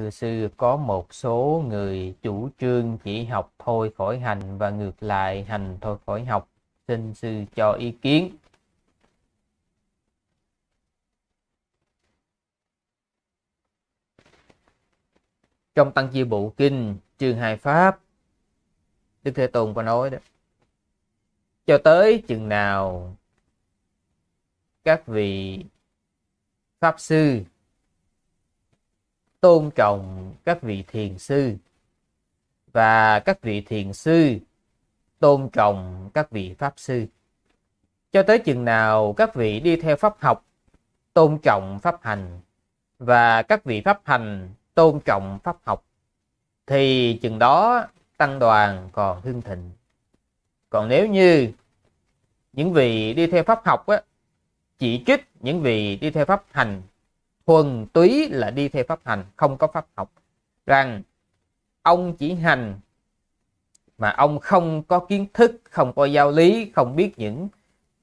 Thưa sư, có một số người chủ trương chỉ học thôi khỏi hành và ngược lại hành thôi khỏi học. Xin sư cho ý kiến. Trong Tăng Chi Bộ Kinh, chương hai Pháp, Đức Thế Tôn có nói đó. Cho tới chừng nào các vị Pháp Sư tôn trọng các vị thiền sư và các vị thiền sư tôn trọng các vị pháp sư cho tới chừng nào các vị đi theo pháp học tôn trọng pháp hành và các vị pháp hành tôn trọng pháp học thì chừng đó tăng đoàn còn hưng thịnh còn nếu như những vị đi theo pháp học á, chỉ trích những vị đi theo pháp hành thuần túy là đi theo pháp hành không có pháp học rằng ông chỉ hành mà ông không có kiến thức không có giáo lý không biết những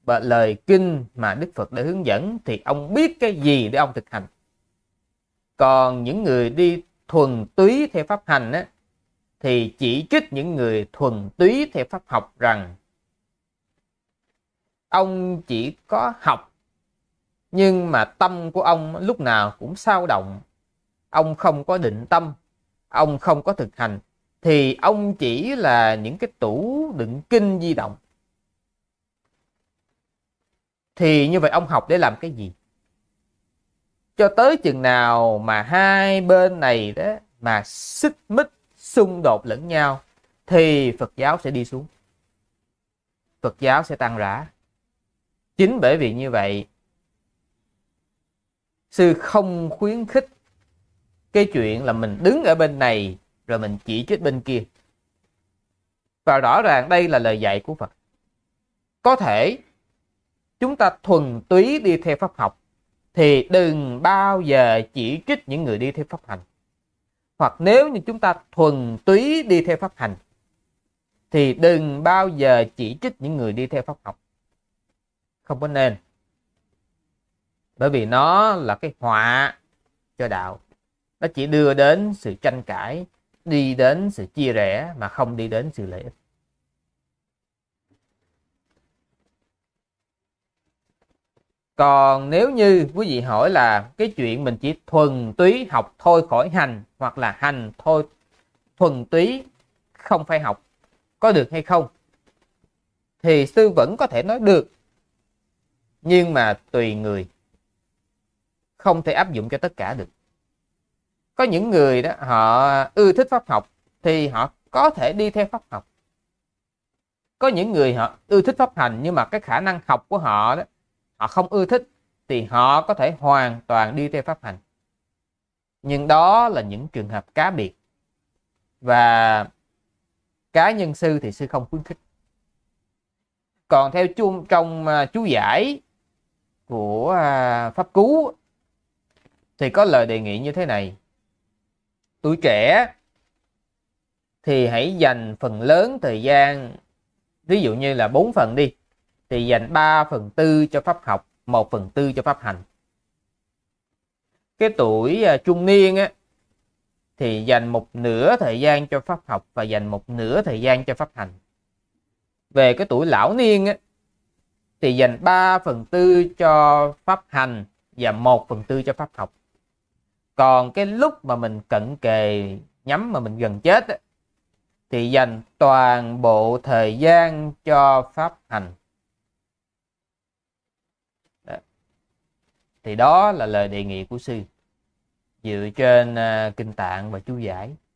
lời kinh mà đức phật đã hướng dẫn thì ông biết cái gì để ông thực hành còn những người đi thuần túy theo pháp hành á, thì chỉ trích những người thuần túy theo pháp học rằng ông chỉ có học nhưng mà tâm của ông lúc nào cũng sao động ông không có định tâm ông không có thực hành thì ông chỉ là những cái tủ đựng kinh di động thì như vậy ông học để làm cái gì cho tới chừng nào mà hai bên này đó mà xích mích xung đột lẫn nhau thì Phật giáo sẽ đi xuống Phật giáo sẽ tan rã chính bởi vì như vậy sư không khuyến khích cái chuyện là mình đứng ở bên này rồi mình chỉ trích bên kia và rõ ràng đây là lời dạy của phật có thể chúng ta thuần túy đi theo pháp học thì đừng bao giờ chỉ trích những người đi theo pháp hành hoặc nếu như chúng ta thuần túy đi theo pháp hành thì đừng bao giờ chỉ trích những người đi theo pháp học không có nên bởi vì nó là cái họa cho đạo nó chỉ đưa đến sự tranh cãi đi đến sự chia rẽ mà không đi đến sự lợi ích còn nếu như quý vị hỏi là cái chuyện mình chỉ thuần túy học thôi khỏi hành hoặc là hành thôi thuần túy không phải học có được hay không thì sư vẫn có thể nói được nhưng mà tùy người không thể áp dụng cho tất cả được có những người đó họ ưa thích pháp học thì họ có thể đi theo pháp học có những người họ ưa thích pháp hành nhưng mà cái khả năng học của họ đó họ không ưa thích thì họ có thể hoàn toàn đi theo pháp hành nhưng đó là những trường hợp cá biệt và cá nhân sư thì sư không khuyến khích còn theo chung trong à, chú giải của à, pháp cứu thì có lời đề nghị như thế này tuổi trẻ thì hãy dành phần lớn thời gian ví dụ như là 4 phần đi thì dành 3 phần tư cho pháp học 1 phần tư cho pháp hành cái tuổi à, trung niên á, thì dành một nửa thời gian cho pháp học và dành một nửa thời gian cho pháp hành về cái tuổi lão niên á, thì dành 3 phần tư cho pháp hành và 1 phần tư cho pháp học còn cái lúc mà mình cận kề nhắm mà mình gần chết ấy, thì dành toàn bộ thời gian cho pháp hành đó. thì đó là lời đề nghị của sư dựa trên uh, kinh tạng và chú giải